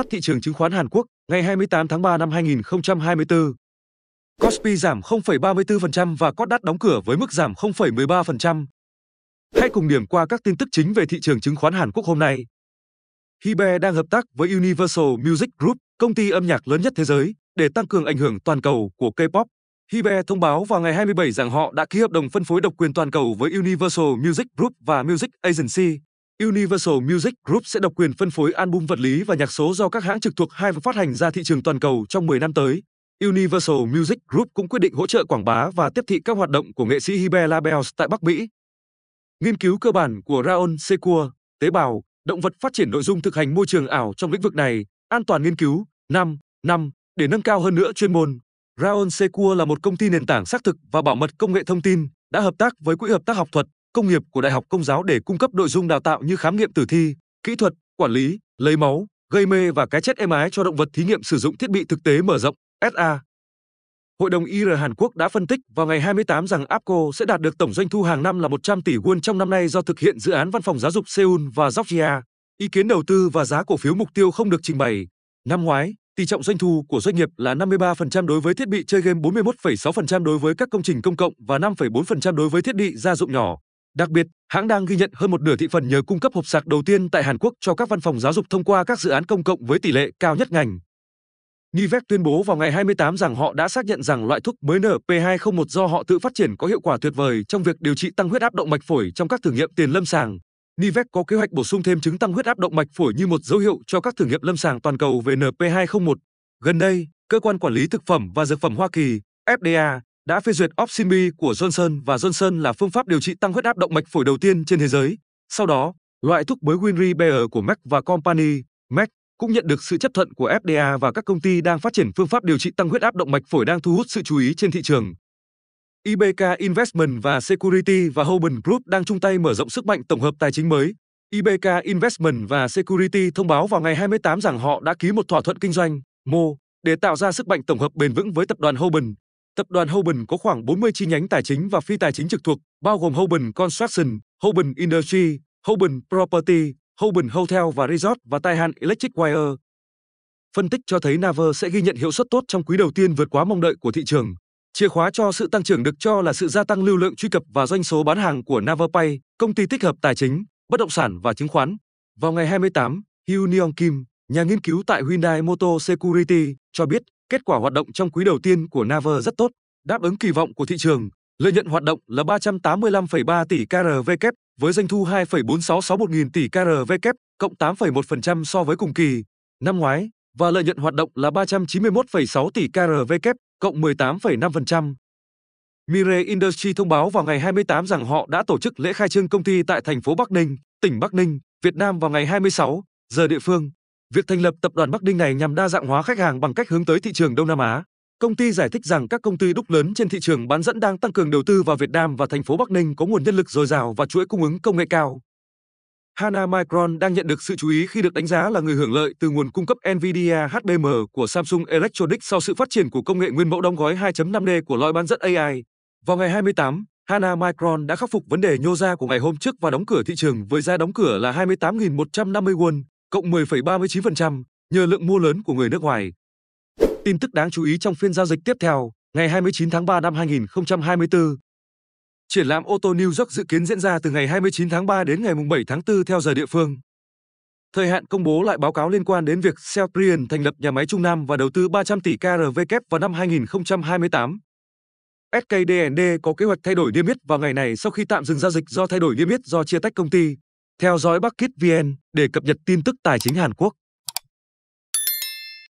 thoát thị trường chứng khoán Hàn Quốc ngày 28 tháng 3 năm 2024. Kospi giảm 0,34% và Kosdaq đóng cửa với mức giảm 0,13%. Hãy cùng điểm qua các tin tức chính về thị trường chứng khoán Hàn Quốc hôm nay. Hibe đang hợp tác với Universal Music Group, công ty âm nhạc lớn nhất thế giới, để tăng cường ảnh hưởng toàn cầu của K-pop. Hibe thông báo vào ngày 27 rằng họ đã ký hợp đồng phân phối độc quyền toàn cầu với Universal Music Group và Music Agency Universal Music Group sẽ độc quyền phân phối album vật lý và nhạc số do các hãng trực thuộc hai và phát hành ra thị trường toàn cầu trong 10 năm tới. Universal Music Group cũng quyết định hỗ trợ quảng bá và tiếp thị các hoạt động của nghệ sĩ Hiber Labels tại Bắc Mỹ. Nghiên cứu cơ bản của Raon Secua, tế bào, động vật phát triển nội dung thực hành môi trường ảo trong lĩnh vực này, an toàn nghiên cứu, 5, 5, để nâng cao hơn nữa chuyên môn. Raon Secua là một công ty nền tảng xác thực và bảo mật công nghệ thông tin, đã hợp tác với Quỹ hợp tác học thuật công nghiệp của Đại học Công giáo để cung cấp nội dung đào tạo như khám nghiệm tử thi, kỹ thuật, quản lý, lấy máu, gây mê và cái chết êm ái cho động vật thí nghiệm sử dụng thiết bị thực tế mở rộng, SA. Hội đồng IR Hàn Quốc đã phân tích vào ngày 28 rằng APCO sẽ đạt được tổng doanh thu hàng năm là 100 tỷ won trong năm nay do thực hiện dự án văn phòng giáo dục Seoul và Georgia. Ý kiến đầu tư và giá cổ phiếu mục tiêu không được trình bày. Năm ngoái, tỷ trọng doanh thu của doanh nghiệp là 53% đối với thiết bị chơi game, 41,6% đối với các công trình công cộng và 5,4% đối với thiết bị gia dụng nhỏ. Đặc biệt, hãng đang ghi nhận hơn một nửa thị phần nhờ cung cấp hộp sạc đầu tiên tại Hàn Quốc cho các văn phòng giáo dục thông qua các dự án công cộng với tỷ lệ cao nhất ngành. Nivek tuyên bố vào ngày 28 rằng họ đã xác nhận rằng loại thuốc mới NP201 do họ tự phát triển có hiệu quả tuyệt vời trong việc điều trị tăng huyết áp động mạch phổi trong các thử nghiệm tiền lâm sàng. Nivek có kế hoạch bổ sung thêm chứng tăng huyết áp động mạch phổi như một dấu hiệu cho các thử nghiệm lâm sàng toàn cầu về NP201. Gần đây, cơ quan quản lý thực phẩm và dược phẩm Hoa Kỳ, FDA, đã phê duyệt Opsimi của Johnson và Johnson là phương pháp điều trị tăng huyết áp động mạch phổi đầu tiên trên thế giới. Sau đó, loại thuốc mới Winry Bayer của Merck và Company, Merck, cũng nhận được sự chấp thuận của FDA và các công ty đang phát triển phương pháp điều trị tăng huyết áp động mạch phổi đang thu hút sự chú ý trên thị trường. IBK Investment và Security và Hoban Group đang chung tay mở rộng sức mạnh tổng hợp tài chính mới. IBK Investment và Security thông báo vào ngày 28 rằng họ đã ký một thỏa thuận kinh doanh, MO, để tạo ra sức mạnh tổng hợp bền vững với tập đoàn Hoban, Tập đoàn Hoban có khoảng 40 chi nhánh tài chính và phi tài chính trực thuộc, bao gồm Hoban Construction, Hoban Industry, Hoban Property, Hoban Hotel và Resort và Taihan Electric Wire. Phân tích cho thấy Naver sẽ ghi nhận hiệu suất tốt trong quý đầu tiên vượt quá mong đợi của thị trường. Chìa khóa cho sự tăng trưởng được cho là sự gia tăng lưu lượng truy cập và doanh số bán hàng của Naverpay, công ty tích hợp tài chính, bất động sản và chứng khoán. Vào ngày 28, Hyun Neong Kim, nhà nghiên cứu tại Hyundai Motor Security, cho biết Kết quả hoạt động trong quý đầu tiên của Naver rất tốt, đáp ứng kỳ vọng của thị trường. Lợi nhuận hoạt động là 385,3 tỷ KRW với doanh thu 2,4661 nghìn tỷ KRW, cộng 8,1% so với cùng kỳ năm ngoái và lợi nhuận hoạt động là 391,6 tỷ KRW, cộng 18,5%. Mire Industry thông báo vào ngày 28 rằng họ đã tổ chức lễ khai trương công ty tại thành phố Bắc Ninh, tỉnh Bắc Ninh, Việt Nam vào ngày 26 giờ địa phương. Việc thành lập tập đoàn Bắc Đinh này nhằm đa dạng hóa khách hàng bằng cách hướng tới thị trường Đông Nam Á. Công ty giải thích rằng các công ty đúc lớn trên thị trường bán dẫn đang tăng cường đầu tư vào Việt Nam và thành phố Bắc Ninh có nguồn nhân lực dồi dào và chuỗi cung ứng công nghệ cao. Hana Micron đang nhận được sự chú ý khi được đánh giá là người hưởng lợi từ nguồn cung cấp NVIDIA HBM của Samsung Electronics sau sự phát triển của công nghệ nguyên mẫu đóng gói 2.5D của lõi bán dẫn AI. Vào ngày 28, Hana Micron đã khắc phục vấn đề nhô ra của ngày hôm trước và đóng cửa thị trường với giá đóng cửa là 28.150 won cộng 10,39% nhờ lượng mua lớn của người nước ngoài. Tin tức đáng chú ý trong phiên giao dịch tiếp theo, ngày 29 tháng 3 năm 2024. Triển lãm ô tô New York dự kiến diễn ra từ ngày 29 tháng 3 đến ngày 7 tháng 4 theo giờ địa phương. Thời hạn công bố lại báo cáo liên quan đến việc Celtrion thành lập nhà máy Trung Nam và đầu tư 300 tỷ KRW vào năm 2028. SKDND có kế hoạch thay đổi niêm yết vào ngày này sau khi tạm dừng giao dịch do thay đổi niêm yết do chia tách công ty. Theo dõi Bắc Kiết VN để cập nhật tin tức tài chính Hàn Quốc.